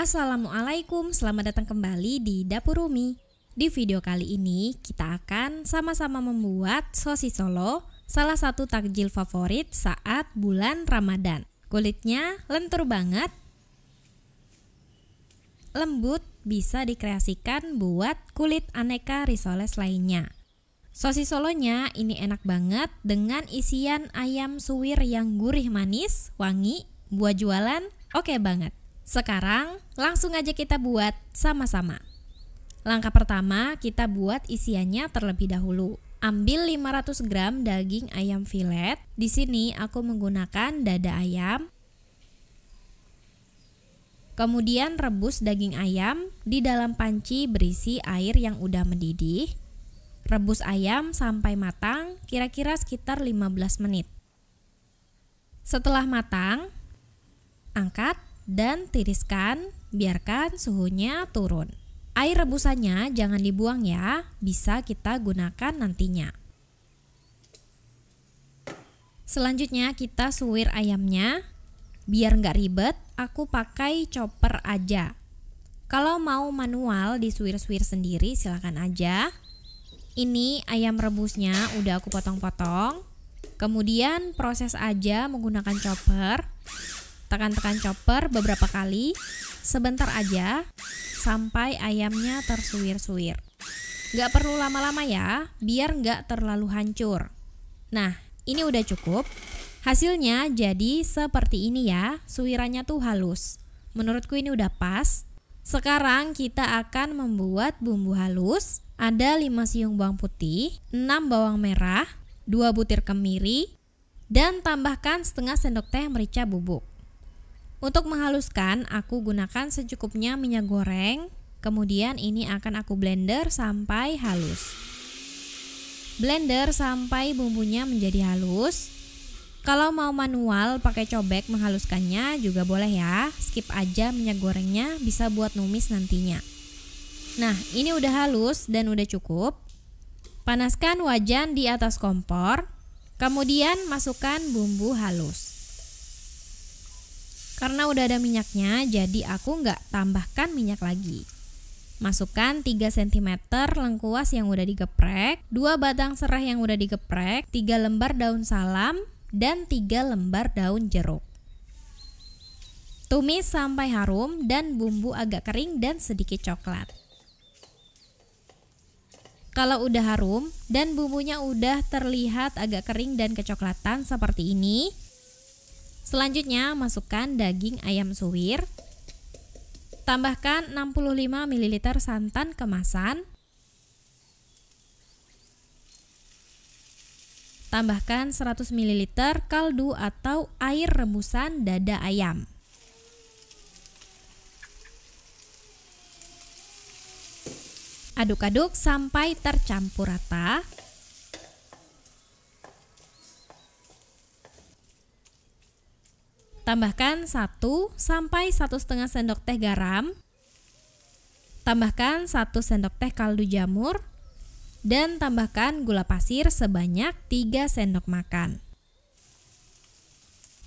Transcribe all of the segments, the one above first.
Assalamualaikum, selamat datang kembali di Dapur Rumi. Di video kali ini, kita akan sama-sama membuat sosis solo, salah satu takjil favorit saat bulan Ramadan. Kulitnya lentur banget, lembut bisa dikreasikan buat kulit aneka risoles lainnya. Sosis solonya ini enak banget dengan isian ayam suwir yang gurih manis, wangi, buah jualan, oke okay banget. Sekarang langsung aja kita buat sama-sama. Langkah pertama, kita buat isiannya terlebih dahulu. Ambil 500 gram daging ayam filet. Di sini aku menggunakan dada ayam. Kemudian rebus daging ayam di dalam panci berisi air yang udah mendidih. Rebus ayam sampai matang, kira-kira sekitar 15 menit. Setelah matang, angkat dan tiriskan, biarkan suhunya turun. Air rebusannya jangan dibuang ya, bisa kita gunakan nantinya. Selanjutnya kita suwir ayamnya. Biar nggak ribet, aku pakai chopper aja. Kalau mau manual disuwir-suwir sendiri silahkan aja. Ini ayam rebusnya udah aku potong-potong. Kemudian proses aja menggunakan chopper Tekan-tekan chopper beberapa kali, sebentar aja, sampai ayamnya tersuwir-suwir. Gak perlu lama-lama ya, biar gak terlalu hancur. Nah, ini udah cukup. Hasilnya jadi seperti ini ya, suwirannya tuh halus. Menurutku ini udah pas. Sekarang kita akan membuat bumbu halus. Ada 5 siung bawang putih, 6 bawang merah, 2 butir kemiri, dan tambahkan setengah sendok teh merica bubuk. Untuk menghaluskan, aku gunakan secukupnya minyak goreng, kemudian ini akan aku blender sampai halus. Blender sampai bumbunya menjadi halus. Kalau mau manual pakai cobek menghaluskannya juga boleh ya. Skip aja minyak gorengnya, bisa buat numis nantinya. Nah, ini udah halus dan udah cukup. Panaskan wajan di atas kompor, kemudian masukkan bumbu halus. Karena udah ada minyaknya, jadi aku nggak tambahkan minyak lagi. Masukkan 3 cm lengkuas yang udah digeprek, 2 batang serai yang udah digeprek, 3 lembar daun salam, dan 3 lembar daun jeruk. Tumis sampai harum dan bumbu agak kering dan sedikit coklat. Kalau udah harum dan bumbunya udah terlihat agak kering dan kecoklatan seperti ini, Selanjutnya masukkan daging ayam suwir. Tambahkan 65 ml santan kemasan. Tambahkan 100 ml kaldu atau air rebusan dada ayam. Aduk-aduk sampai tercampur rata. Tambahkan 1 sampai 1 setengah sendok teh garam. Tambahkan 1 sendok teh kaldu jamur dan tambahkan gula pasir sebanyak 3 sendok makan.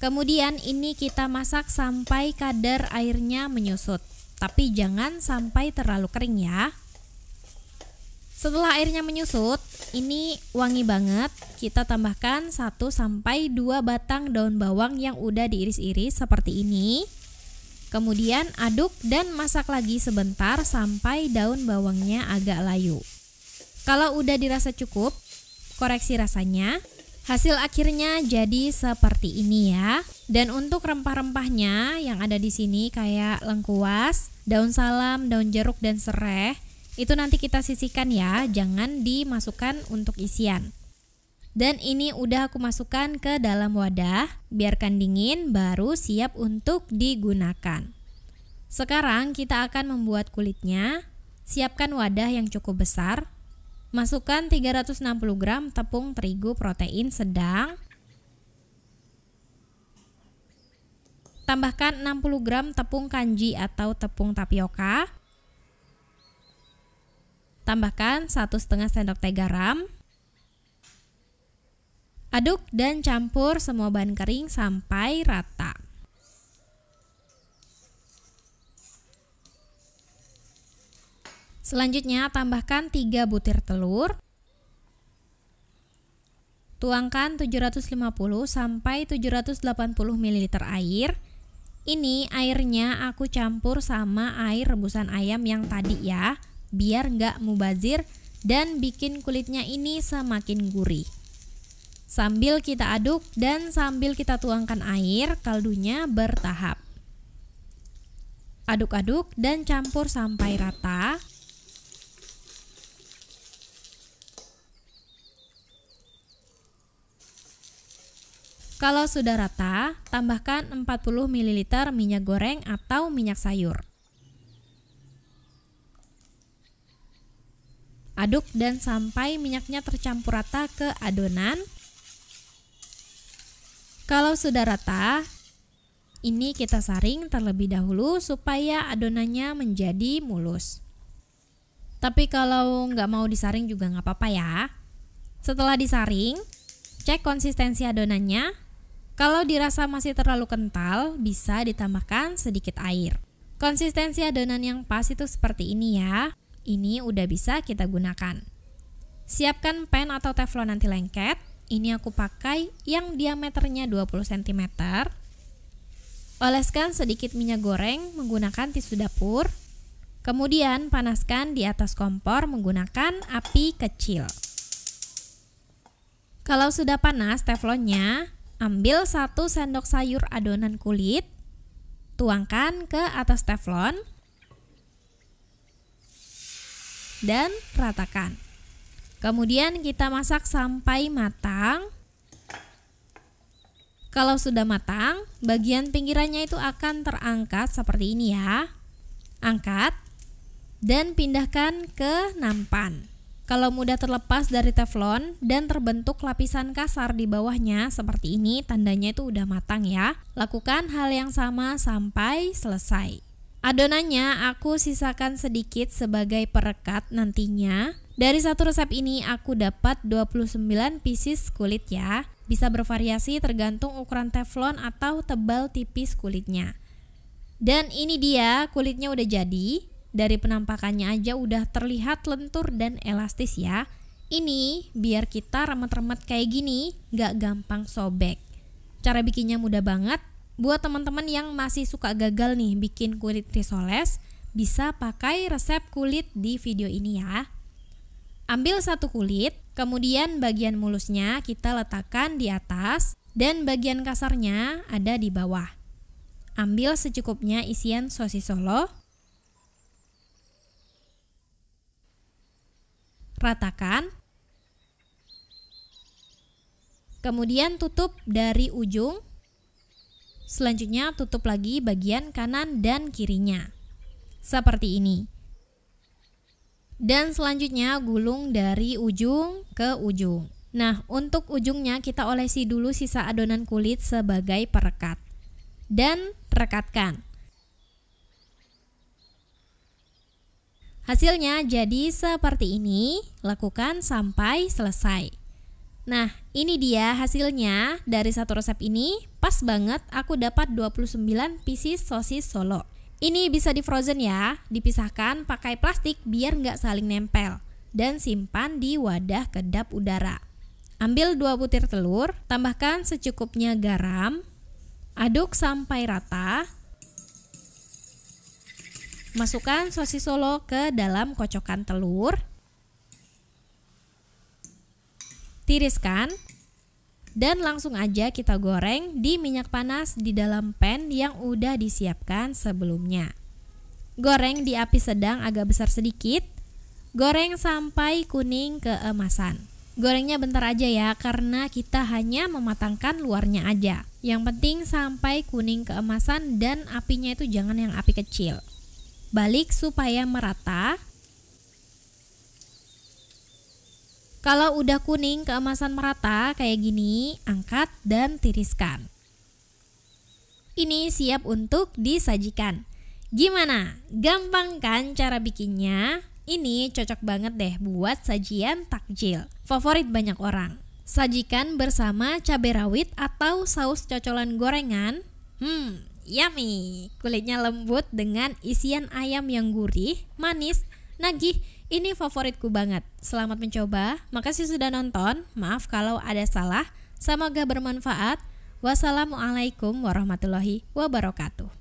Kemudian ini kita masak sampai kadar airnya menyusut, tapi jangan sampai terlalu kering ya. Setelah airnya menyusut, ini wangi banget. Kita tambahkan 1 sampai 2 batang daun bawang yang udah diiris-iris seperti ini. Kemudian aduk dan masak lagi sebentar sampai daun bawangnya agak layu. Kalau udah dirasa cukup, koreksi rasanya. Hasil akhirnya jadi seperti ini ya. Dan untuk rempah-rempahnya yang ada di sini kayak lengkuas, daun salam, daun jeruk dan serai itu nanti kita sisihkan ya, jangan dimasukkan untuk isian. Dan ini udah aku masukkan ke dalam wadah, biarkan dingin baru siap untuk digunakan. Sekarang kita akan membuat kulitnya. Siapkan wadah yang cukup besar. Masukkan 360 gram tepung terigu protein sedang. Tambahkan 60 gram tepung kanji atau tepung tapioka. Tambahkan satu setengah sendok teh garam. Aduk dan campur semua bahan kering sampai rata. Selanjutnya tambahkan 3 butir telur. Tuangkan 750 sampai 780 ml air. Ini airnya aku campur sama air rebusan ayam yang tadi ya biar nggak mubazir dan bikin kulitnya ini semakin gurih. Sambil kita aduk dan sambil kita tuangkan air kaldunya bertahap. Aduk-aduk dan campur sampai rata. Kalau sudah rata, tambahkan 40 ml minyak goreng atau minyak sayur. Aduk dan sampai minyaknya tercampur rata ke adonan. Kalau sudah rata, ini kita saring terlebih dahulu supaya adonannya menjadi mulus. Tapi kalau nggak mau disaring juga nggak apa-apa ya. Setelah disaring, cek konsistensi adonannya. Kalau dirasa masih terlalu kental, bisa ditambahkan sedikit air. Konsistensi adonan yang pas itu seperti ini ya. Ini udah bisa kita gunakan. Siapkan pen atau teflon anti lengket. Ini aku pakai yang diameternya 20 cm. Oleskan sedikit minyak goreng menggunakan tisu dapur. Kemudian panaskan di atas kompor menggunakan api kecil. Kalau sudah panas teflonnya, ambil satu sendok sayur adonan kulit, tuangkan ke atas teflon, dan ratakan. Kemudian kita masak sampai matang. Kalau sudah matang, bagian pinggirannya itu akan terangkat seperti ini ya. Angkat dan pindahkan ke nampan. Kalau mudah terlepas dari teflon dan terbentuk lapisan kasar di bawahnya seperti ini, tandanya itu udah matang ya. Lakukan hal yang sama sampai selesai. Adonannya aku sisakan sedikit sebagai perekat nantinya. Dari satu resep ini aku dapat 29 pieces kulit ya. Bisa bervariasi tergantung ukuran teflon atau tebal tipis kulitnya. Dan ini dia kulitnya udah jadi. Dari penampakannya aja udah terlihat lentur dan elastis ya. Ini biar kita remet-remet kayak gini gak gampang sobek. Cara bikinnya mudah banget, buat teman-teman yang masih suka gagal nih bikin kulit risoles, bisa pakai resep kulit di video ini ya. Ambil satu kulit, kemudian bagian mulusnya kita letakkan di atas dan bagian kasarnya ada di bawah. Ambil secukupnya isian sosis solo. Ratakan. Kemudian tutup dari ujung Selanjutnya tutup lagi bagian kanan dan kirinya. Seperti ini. Dan selanjutnya gulung dari ujung ke ujung. Nah, untuk ujungnya kita olesi dulu sisa adonan kulit sebagai perekat. Dan rekatkan. Hasilnya jadi seperti ini, lakukan sampai selesai. Nah, ini dia hasilnya dari satu resep ini. Pas banget aku dapat 29 pieces sosis solo. Ini bisa di frozen ya, dipisahkan pakai plastik biar nggak saling nempel. Dan simpan di wadah kedap udara. Ambil 2 butir telur, tambahkan secukupnya garam, aduk sampai rata. Masukkan sosis solo ke dalam kocokan telur tiriskan dan langsung aja kita goreng di minyak panas di dalam pan yang udah disiapkan sebelumnya. Goreng di api sedang agak besar sedikit. Goreng sampai kuning keemasan. Gorengnya bentar aja ya karena kita hanya mematangkan luarnya aja. Yang penting sampai kuning keemasan dan apinya itu jangan yang api kecil. Balik supaya merata Kalau udah kuning keemasan merata kayak gini, angkat dan tiriskan. Ini siap untuk disajikan. Gimana? Gampang kan cara bikinnya? Ini cocok banget deh buat sajian takjil, favorit banyak orang. Sajikan bersama cabai rawit atau saus cocolan gorengan. Hmm, yummy. Kulitnya lembut dengan isian ayam yang gurih, manis, nagih. Ini favoritku banget. Selamat mencoba. Makasih sudah nonton. Maaf kalau ada salah. Semoga bermanfaat. Wassalamualaikum warahmatullahi wabarakatuh.